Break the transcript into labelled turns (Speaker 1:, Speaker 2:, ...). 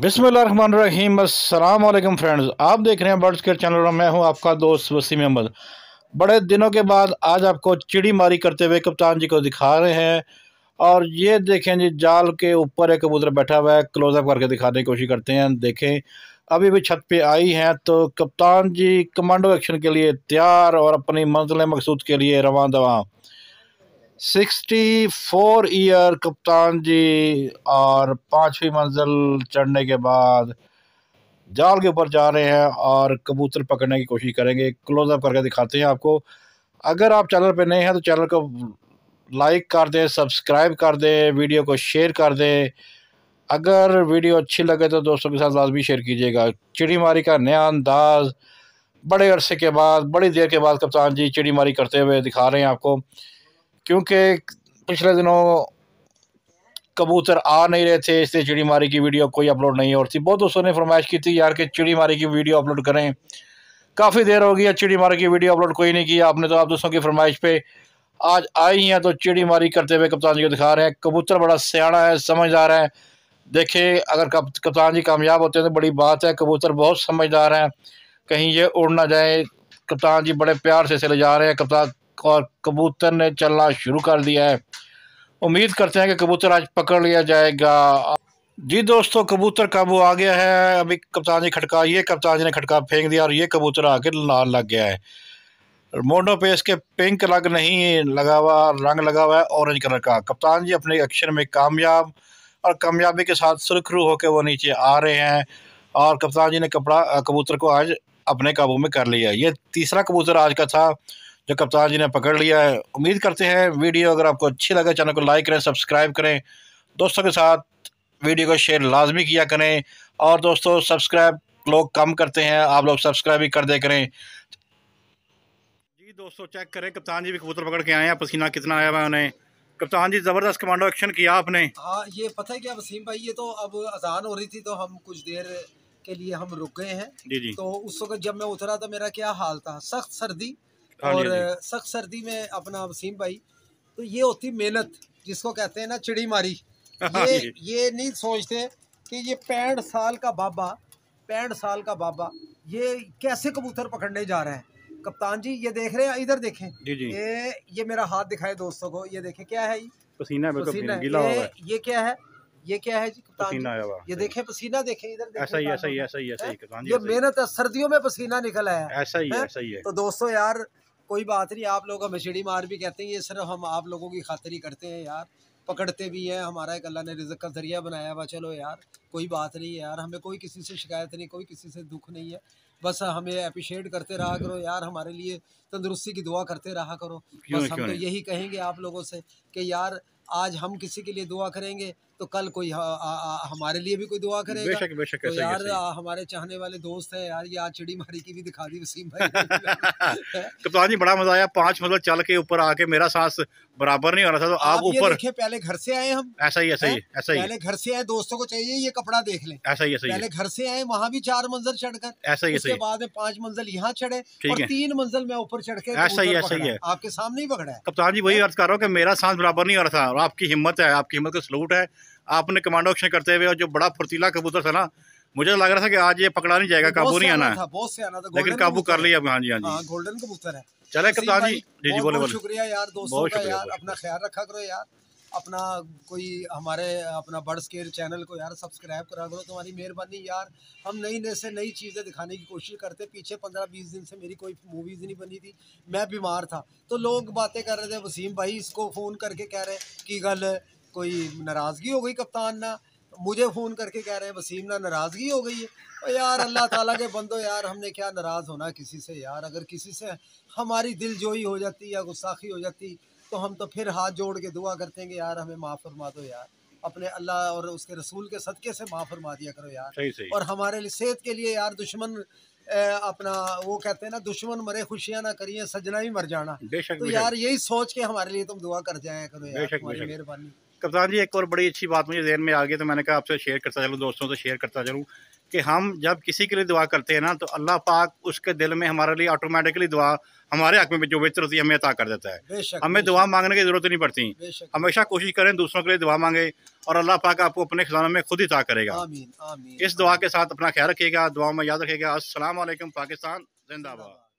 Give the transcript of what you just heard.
Speaker 1: बिसमीम अल्लाम फ्रेंड्स आप देख रहे हैं बर्ड्स के चैनल और मैं हूं आपका दोस्त वसीम अहमद बड़े दिनों के बाद आज आपको चिड़ी मारी करते हुए कप्तान जी को दिखा रहे हैं और ये देखें जी जाल के ऊपर एक कबूतर बैठा हुआ है क्लोजअप करके दिखाने की कोशिश करते हैं देखें अभी भी छत पे आई हैं तो कप्तान जी कमांडो एक्शन के लिए तैयार और अपनी मंजिल मकसूद के लिए रवा दवा 64 फोर ईयर कप्तान जी और पांचवी मंजिल चढ़ने के बाद जाल के ऊपर जा रहे हैं और कबूतर पकड़ने की कोशिश करेंगे क्लोजअप करके दिखाते हैं आपको अगर आप चैनल पर नए हैं तो चैनल को लाइक कर दें सब्सक्राइब कर दें वीडियो को शेयर कर दें अगर वीडियो अच्छी लगे तो दोस्तों के साथ लाजमी शेयर कीजिएगा चिड़ी मारी का नया अंदाज़ बड़े अरसे के बाद बड़ी देर के बाद कप्तान जी चिड़ी मारी करते हुए दिखा रहे हैं आपको क्योंकि पिछले दिनों कबूतर आ नहीं रहे थे इसलिए चिड़ी मारी की वीडियो कोई अपलोड नहीं हो रही थी बहुत दोस्तों ने फरमाइश की थी यार कि चिड़ी मारी की वीडियो अपलोड करें काफ़ी देर हो गई है चिड़ी मारी की वीडियो अपलोड कोई नहीं किया आपने तो आप दोस्तों की फरमाइश पे आज आई हैं तो चिड़ी मारी करते हुए कप्तान जी को दिखा रहे हैं कबूतर बड़ा सियाणा है समझदार है देखे अगर कप कप्तान जी कामयाब होते हैं तो बड़ी बात है कबूतर बहुत समझदार हैं कहीं ये उड़ ना जाए कप्तान जी बड़े प्यार से इसे ले जा रहे हैं कप्तान और कबूतर ने चलना शुरू कर दिया है उम्मीद करते हैं कि कबूतर आज पकड़ लिया जाएगा जी दोस्तों कबूतर काबू आ गया है अभी कप्तान जी खटका ये कप्तान जी ने खटका फेंक दिया और ये कबूतर आके लाल लग गया है मोडो पे इसके पिंक रंग नहीं लगा हुआ रंग लगा हुआ है ऑरेंज कलर का कप्तान जी अपने एक्शन में कामयाब और कामयाबी के साथ सुरखरू होकर वो नीचे आ रहे हैं और कप्तान जी ने कपड़ा कबूतर को आज अपने काबू में कर लिया ये तीसरा कबूतर आज का था जो कप्तान जी ने पकड़ लिया है उम्मीद करते हैं वीडियो अगर आपको अच्छी लगे चैनल को लाइक करें सब्सक्राइब करें दोस्तों के साथ वीडियो को शेयर लाजमी किया करें और दोस्तों सब्सक्राइब लोग कम करते हैं आप लोग सब्सक्राइब भी कर दे करें जी दोस्तों चेक करें कप्तान जी भी कबूतर पकड़ के आए हैं पसीना कितना आया हुआ उन्हें कप्तान जी जबरदस्त कमांडो एक्शन किया आपने
Speaker 2: हाँ ये पता है क्या वसीम भाई ये तो अब अजान हो रही थी तो हम कुछ देर के लिए हम रुक गए हैं जी जी तो उस वक्त जब मैं उतरा था तो मेरा क्या हाल था सख्त सर्दी हाँ और हाँ सख्त सर्दी में अपना वसीम भाई तो ये होती मेहनत जिसको कहते हैं ना चिड़ी मारी हाँ ये ये नहीं सोचते कि ये पैंठ साल का बाबा पैंठ साल का बाबा ये कैसे कबूतर पकड़ने जा रहे हैं कप्तान जी ये देख रहे हैं इधर देखें जी जी। ये ये मेरा हाथ दिखाए दोस्तों को ये देखें क्या है पसीना पसीना गीला ये, ये क्या है ये क्या है जी पसीना जी? ये देखें पसीना देखें इधर ऐसा ऐसा ही ही ही ये मेहनत सर्दियों में पसीना निकल आया ऐसा ही तो दोस्तों यार कोई बात नहीं आप लोग हमें चिड़ी मार भी कहते हैं ये सिर्फ हम आप लोगों की खातिर ही करते हैं यार पकड़ते भी हैं हमारा एक अल्लाह ने रिजक का ज़रिया बनाया हुआ चलो यार कोई बात नहीं है यार हमें कोई किसी से शिकायत नहीं कोई किसी से दुख नहीं है बस हमें अप्रिशिएट करते रहा करो यार हमारे लिए तंदुरुस्ती की दुआ करते रहा करो बस हम तो यही कहेंगे आप लोगों से कि यार आज हम किसी के लिए दुआ करेंगे तो कल कोई हमारे लिए भी कोई दुआ करेगा बेशक, बेशक, तो यार आ, हमारे चाहने वाले दोस्त है यार ये आज चिड़ी मारी की भी दिखा दी वसीम भाई
Speaker 1: कप्तान जी बड़ा मजा आया पांच मतलब चल के ऊपर आके मेरा सांस बराबर नहीं हो रहा था तो आप ऊपर
Speaker 2: पहले घर से आए
Speaker 1: हम ऐसा ही ऐसा ही ऐसा ही पहले
Speaker 2: घर से आए दोस्तों
Speaker 1: को चाहिए ये कपड़ा देख लें ऐसा ही ऐसा ही पहले
Speaker 2: घर से आए वहाँ भी चार मंजिल चढ़कर
Speaker 1: ऐसा ही ऐसा बाद
Speaker 2: में पांच मंजिल यहाँ चढ़े और तीन मंजिल में ऊपर चढ़ के ऐसा ही ऐसा ही है आपके सामने ही पकड़ा
Speaker 1: है कप्तान जी वही अर्थ कर रहा हूँ की मेरा सांस बराबर नहीं हो रहा था और आपकी हिम्मत है आपकी हिम्मत का सलूट है आपने कमांडो एक्शन करते हुए और जो बड़ा फुर्तीला कबूतर था ना मुझे तो लग रहा था कि आज ये पकड़ा नहीं जाएगा काबू नहीं आना था
Speaker 2: बहुत से आना था लेकिन काबू कर लिया हाँ जी हाँ जी गोल्डन हाँ, कबूतर है
Speaker 1: चले कप्तान जी जी जी बोले बोले शुक्रिया
Speaker 2: यार दोस्तों का यार अपना ख्याल रखा करो यार अपना कोई हमारे अपना बर्ड्स केयर चैनल को यार सब्सक्राइब करा करो तुम्हारी मेहरबानी यार हम नई नई से नई चीज़ें दिखाने की कोशिश करते पीछे पंद्रह बीस दिन से मेरी कोई मूवीज़ नहीं बनी थी मैं बीमार था तो लोग बातें कर रहे थे वसीम भाई इसको फ़ोन करके कह रहे कि गल कोई नाराज़गी हो गई कप्तान ना तो मुझे फ़ोन करके कह रहे हैं वसीम ना नाराज़गी हो गई है तो यार अल्लाह ताला के बंदो यार हमने क्या नाराज़ होना किसी से यार अगर किसी से हमारी दिल जोई हो जाती या गुस्साखी हो जाती तो हम तो फिर हाथ जोड़ के दुआ करते हैं कि यार हमें माफ़ फरमा दो यार अपने अल्लाह और उसके रसूल के सदक़े से माफ़ फरमा दिया करो यार सही सही। और हमारे लिए सेहत के लिए यार दुश्मन अपना वो कहते हैं ना दुश्मन मरे खुशियां ना करिए सजना ही मर जाना तो यार यही सोच के हमारे लिए तुम दुआ कर जाया करो यार मेहरबानी
Speaker 1: कप्तान जी एक और बड़ी अच्छी बात मुझे जहन में आ गई तो मैंने कहा आपसे शेयर करता चलूँ दोस्तों से शेयर करता चलूँ कि हम जब किसी के लिए दुआ करते हैं ना तो अल्लाह पाक उसके दिल में हमारे लिए ऑटोमेटिकली दुआ हमारे हक में जो बेहतर होती है हमें अता कर देता है हमें दुआ मांगने की ज़रूरत नहीं पड़ती हमेशा कोशिश करें दूसरों के लिए दुआ मांगे और अल्लाह पाक आपको अपने खजानों में खुद ही अता करेगा आमीन, आमीन, इस दुआ के साथ अपना ख्याल रखेगा दुआ में याद रखेगा असल पाकिस्तान जिंदाबाद